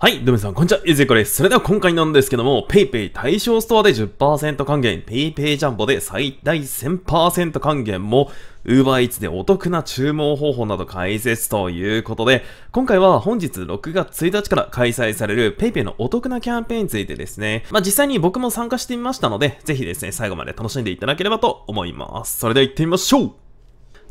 はい、どうもさん、こんにちは、ゆずこです。それでは今回なんですけども、PayPay 対象ストアで10%還元、PayPay ジャンボで最大1000%還元も、UberEats でお得な注文方法など解説ということで、今回は本日6月1日から開催される PayPay のお得なキャンペーンについてですね、まあ、実際に僕も参加してみましたので、ぜひですね、最後まで楽しんでいただければと思います。それでは行ってみましょう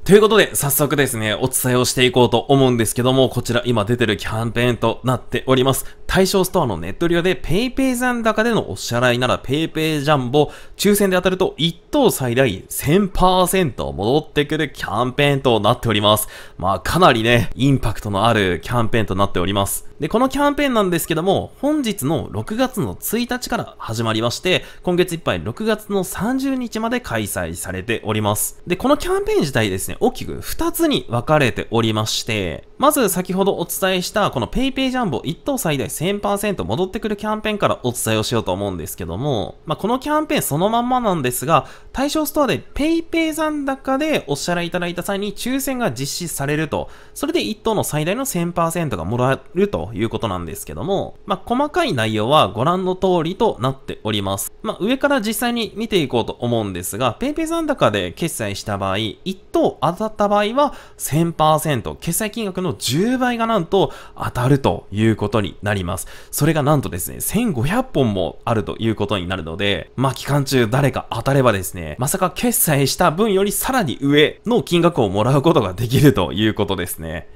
ということで、早速ですね、お伝えをしていこうと思うんですけども、こちら今出てるキャンペーンとなっております。対象ストアのネット利用で PayPay 残高でのお支払いなら PayPay ジャンボ、抽選で当たると1等最大1000%戻ってくるキャンペーンとなっております。まあかなりね、インパクトのあるキャンペーンとなっております。で、このキャンペーンなんですけども、本日の6月の1日から始まりまして、今月いっぱい6月の30日まで開催されております。で、このキャンペーン自体ですね、大きく2つに分かれておりまして、まず先ほどお伝えしたこの PayPay ジャンボ1等最大1000%戻ってくるキャンペーンからお伝えをしようと思うんですけども、まあ、このキャンペーンそのまんまなんですが、対象ストアで PayPay 残高でお支払いいただいた際に抽選が実施されると、それで1等の最大の1000%がもらえるということなんですけども、まあ、細かい内容はご覧の通りとなっております。まあ、上から実際に見ていこうと思うんですが、PayPay 残高で決済した場合、1等当たった場合は1000%、決済金額の10倍がなんと当たるということになります。それがなんとですね、1500本もあるということになるので、まあ、期間中誰か当たればですね、まさか決済した分よりさらに上の金額をもらうことができるということですね。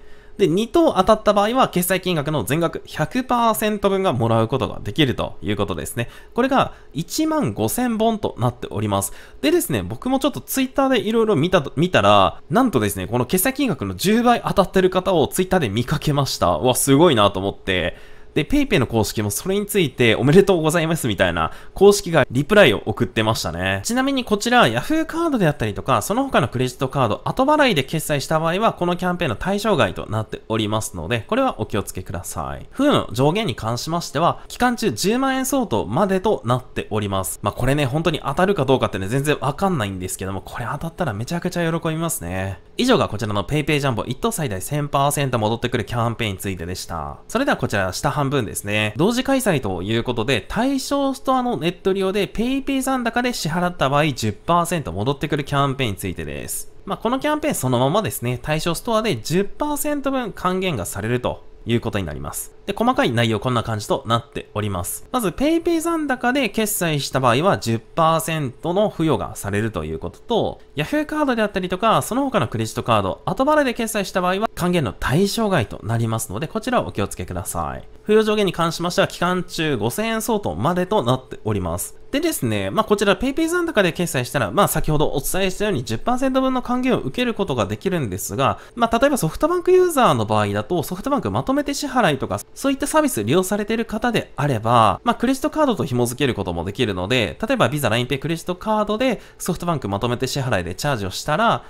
で、2等当たった場合は、決済金額の全額100%分がもらうことができるということですね。これが1万5000本となっております。でですね、僕もちょっとツイッターでいろいろ見た、見たら、なんとですね、この決済金額の10倍当たってる方をツイッターで見かけました。うわ、すごいなと思って、で、PayPay の公式もそれについておめでとうございますみたいな公式がリプライを送ってましたね。ちなみにこちら Yahoo カードであったりとか、その他のクレジットカード後払いで決済した場合は、このキャンペーンの対象外となっておりますので、これはお気をつけください。封の上限に関しましては、期間中10万円相当までとなっております。まあ、これね、本当に当たるかどうかってね、全然わかんないんですけども、これ当たったらめちゃくちゃ喜びますね。以上がこちらの PayPay ジャンボ1等最大1000%戻ってくるキャンペーンについてでした。それではこちら下半分ですね。同時開催ということで、対象ストアのネット利用で PayPay 残高で支払った場合10%戻ってくるキャンペーンについてです。まあ、このキャンペーンそのままですね、対象ストアで10%分還元がされるということになります。で、細かい内容こんな感じとなっております。まず PayPay 残高で決済した場合は10%の付与がされるということと、Yahoo カードであったりとか、その他のクレジットカード、後払いで決済した場合は還元の対象外となりますので、こちらをお気をつけください。付与上限に関しましては期間中5000円相当までとなっております。でですね、まあ、こちら PayPay 残高で決済したら、まあ、先ほどお伝えしたように10%分の還元を受けることができるんですが、まあ、例えばソフトバンクユーザーの場合だと、ソフトバンクまとめて支払いとか、そういったサービス利用されている方であれば、まあ、クレジットカードと紐付けることもできるので、例えば Visa、LINEPay、クレジットカードでソフトバンクまとめて支払いでチャージをしたら、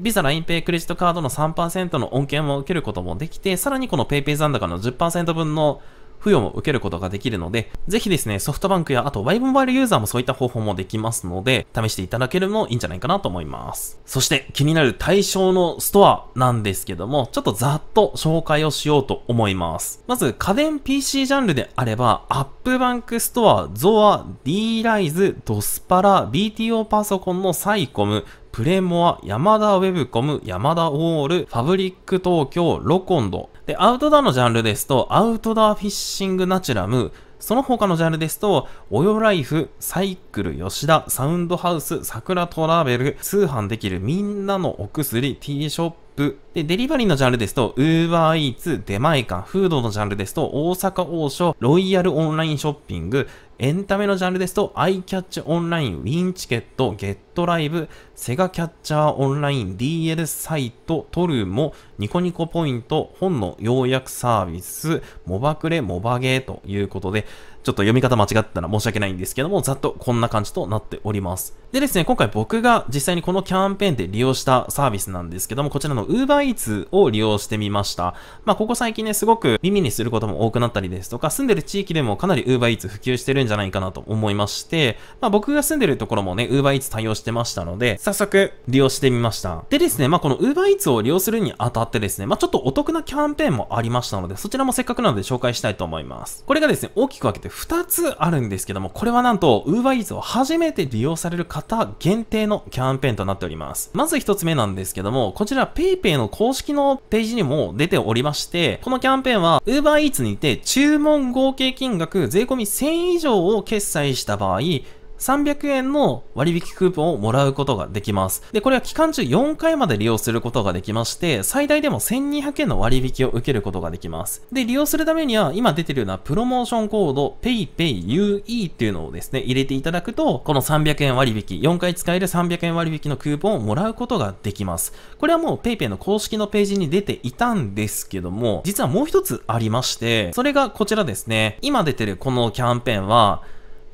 Visa、LINEPay、クレジットカードの3%の恩恵も受けることもできて、さらにこの PayPay 残高の10%分の付与も受けることができるので、ぜひですね、ソフトバンクやあと Y モバイルユーザーもそういった方法もできますので、試していただけるのもいいんじゃないかなと思います。そして気になる対象のストアなんですけども、ちょっとざっと紹介をしようと思います。まず家電 PC ジャンルであれば、アップバンクストア、ゾア、D ライズ、ドスパラ、BTO パソコンのサイコム、プレモア、ヤマダウェブコム、ヤマダオール、ファブリック東京、ロコンド。で、アウトドアのジャンルですと、アウトドアフィッシングナチュラム、その他のジャンルですと、オヨライフ、サイクル、吉田、サウンドハウス、桜トラベル、通販できるみんなのお薬、T ショップ、プ。で、デリバリーのジャンルですと、ウーバーイーツ、出前館、フードのジャンルですと、大阪王将、ロイヤルオンラインショッピング、エンタメのジャンルですと、アイキャッチオンライン、ウィンチケット、ゲットライブ、セガキャッチャーオンライン、DL サイト、トルモ、ニコニコポイント、本の要約サービス、モバクレ、モバゲーということで、ちょっと読み方間違ったら申し訳ないんですけども、ざっとこんな感じとなっております。でですね、今回僕が実際にこのキャンペーンで利用したサービスなんですけども、こちらの UberEats を利用してみました。まあ、ここ最近ね、すごく耳にすることも多くなったりですとか、住んでる地域でもかなり UberEats 普及してるんじゃないかなと思いまして、まあ、僕が住んでるところもね、UberEats 対応してましたので、早速利用してみました。でですね、まあ、この UberEats を利用するにあたってですね、まあ、ちょっとお得なキャンペーンもありましたので、そちらもせっかくなので紹介したいと思います。これがですね、大きく分けて2つあるんですけども、これはなんと UberEats を初めて利用される方限定のキャンペーンとなっております。まず1つ目なんですけども、こちら PayPay の公式のページにも出ておりまして、このキャンペーンは UberEats にて注文合計金額税込1000以上を決済した場合、300円の割引クーポンをもらうことができます。で、これは期間中4回まで利用することができまして、最大でも1200円の割引を受けることができます。で、利用するためには、今出てるようなプロモーションコード PayPayUE っていうのをですね、入れていただくと、この300円割引、4回使える300円割引のクーポンをもらうことができます。これはもう PayPay の公式のページに出ていたんですけども、実はもう一つありまして、それがこちらですね、今出てるこのキャンペーンは、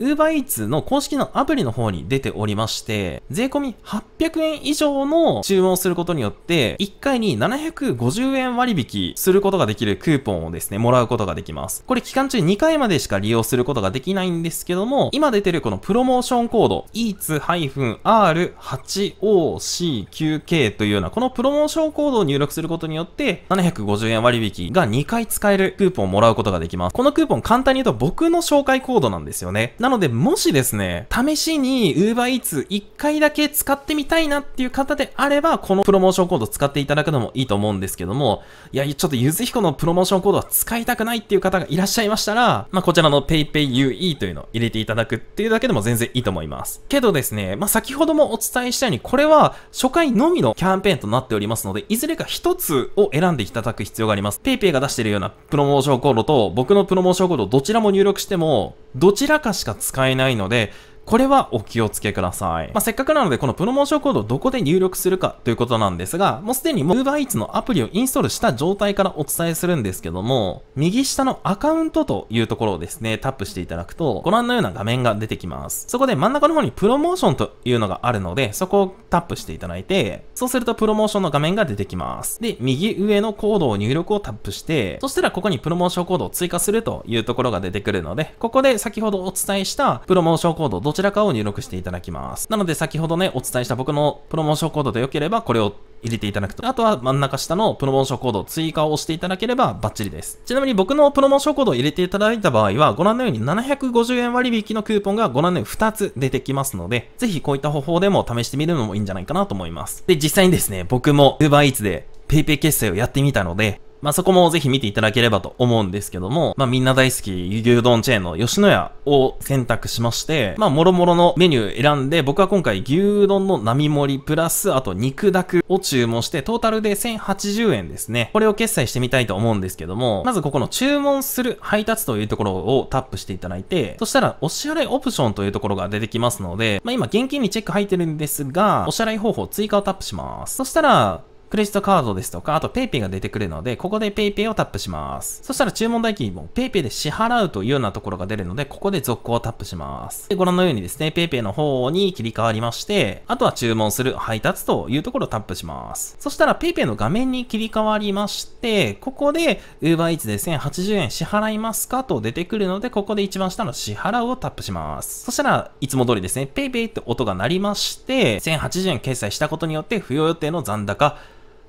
UberEats の公式のアプリの方に出ておりまして、税込み800円以上の注文をすることによって、1回に750円割引することができるクーポンをですね、もらうことができます。これ期間中2回までしか利用することができないんですけども、今出てるこのプロモーションコード、eats-r8oc9k というような、このプロモーションコードを入力することによって、750円割引が2回使えるクーポンをもらうことができます。このクーポン簡単に言うと僕の紹介コードなんですよね。なので、もしですね、試しに UberEats 1回だけ使ってみたいなっていう方であれば、このプロモーションコード使っていただくのもいいと思うんですけども、いや、ちょっとゆずひこのプロモーションコードは使いたくないっていう方がいらっしゃいましたら、まあ、こちらの PayPayUE というのを入れていただくっていうだけでも全然いいと思います。けどですね、まあ、先ほどもお伝えしたように、これは初回のみのキャンペーンとなっておりますので、いずれか1つを選んでいただく必要があります。PayPay が出してるようなプロモーションコードと、僕のプロモーションコードどちらも入力しても、どちらかしか使えないので、これはお気をつけください。まあ、せっかくなのでこのプロモーションコードをどこで入力するかということなんですが、もうすでに UberEats のアプリをインストールした状態からお伝えするんですけども、右下のアカウントというところをですね、タップしていただくと、ご覧のような画面が出てきます。そこで真ん中の方にプロモーションというのがあるので、そこをタップしていただいて、そうするとプロモーションの画面が出てきます。で、右上のコードを入力をタップして、そしたらここにプロモーションコードを追加するというところが出てくるので、ここで先ほどお伝えしたプロモーションコードをどちらちらかを入力していただきます。なので先ほどね、お伝えした僕のプロモーションコードで良ければ、これを入れていただくと。あとは真ん中下のプロモーションコード追加を押していただければバッチリです。ちなみに僕のプロモーションコードを入れていただいた場合は、ご覧のように750円割引のクーポンがご覧のように2つ出てきますので、ぜひこういった方法でも試してみるのもいいんじゃないかなと思います。で、実際にですね、僕も UberEats で PayPay 決済をやってみたので、まあ、そこもぜひ見ていただければと思うんですけども、まあ、みんな大好き牛丼チェーンの吉野家を選択しまして、まもろもろのメニュー選んで、僕は今回牛丼の並盛りプラス、あと肉だくを注文して、トータルで1080円ですね。これを決済してみたいと思うんですけども、まずここの注文する配達というところをタップしていただいて、そしたらお支払いオプションというところが出てきますので、まあ、今現金にチェック入ってるんですが、お支払い方法追加をタップします。そしたら、クレジットカードですとか、あと PayPay が出てくるので、ここで PayPay をタップします。そしたら注文代金も PayPay で支払うというようなところが出るので、ここで続行をタップします。で、ご覧のようにですね、PayPay の方に切り替わりまして、あとは注文する配達というところをタップします。そしたら PayPay の画面に切り替わりまして、ここで UberEats で1080円支払いますかと出てくるので、ここで一番下の支払うをタップします。そしたらいつも通りですね、PayPay って音が鳴りまして、1080円決済したことによって、不要予定の残高、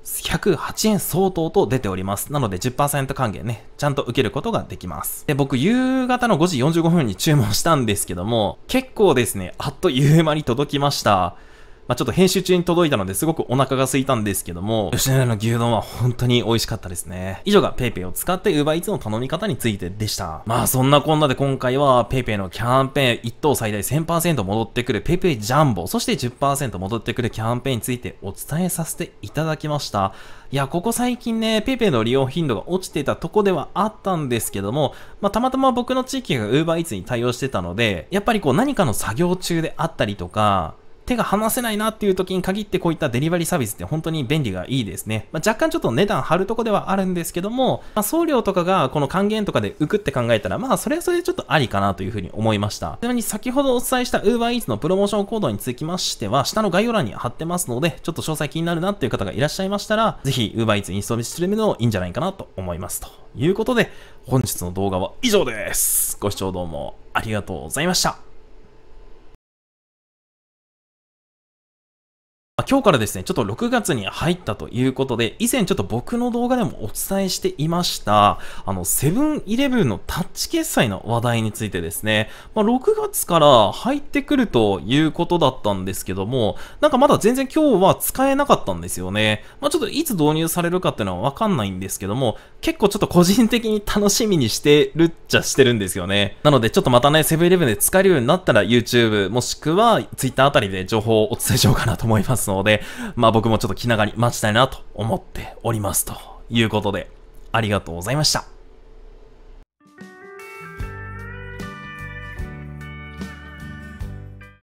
108円相当と出ております。なので10%還元ね、ちゃんと受けることができます。で、僕、夕方の5時45分に注文したんですけども、結構ですね、あっという間に届きました。まあ、ちょっと編集中に届いたのですごくお腹が空いたんですけども、吉野家の牛丼は本当に美味しかったですね。以上が PayPay を使って UberEats の頼み方についてでした。まあそんなこんなで今回は PayPay のキャンペーン1等最大1000%戻ってくる PayPay ジャンボ、そして10%戻ってくるキャンペーンについてお伝えさせていただきました。いや、ここ最近ね、PayPay の利用頻度が落ちていたとこではあったんですけども、まあたまたま僕の地域が UberEats に対応してたので、やっぱりこう何かの作業中であったりとか、手が離せないなっていう時に限ってこういったデリバリーサービスって本当に便利がいいですね。まあ、若干ちょっと値段張るとこではあるんですけども、まあ、送料とかがこの還元とかで浮くって考えたら、まあそれはそれでちょっとありかなというふうに思いました。ちなみに先ほどお伝えした UberEats のプロモーションコードにつきましては、下の概要欄に貼ってますので、ちょっと詳細気になるなっていう方がいらっしゃいましたら、ぜひ UberEats インストールしてみるのもいいんじゃないかなと思います。ということで、本日の動画は以上です。ご視聴どうもありがとうございました。今日からですね、ちょっと6月に入ったということで、以前ちょっと僕の動画でもお伝えしていました、あの、セブンイレブンのタッチ決済の話題についてですね、まあ、6月から入ってくるということだったんですけども、なんかまだ全然今日は使えなかったんですよね。まあ、ちょっといつ導入されるかっていうのはわかんないんですけども、結構ちょっと個人的に楽しみにしてるっちゃしてるんですよね。なのでちょっとまたね、セブンイレブンで使えるようになったら YouTube もしくは Twitter あたりで情報をお伝えしようかなと思います。ので、まあ僕もちょっと気長に待ちたいなと思っておりますということで、ありがとうございました。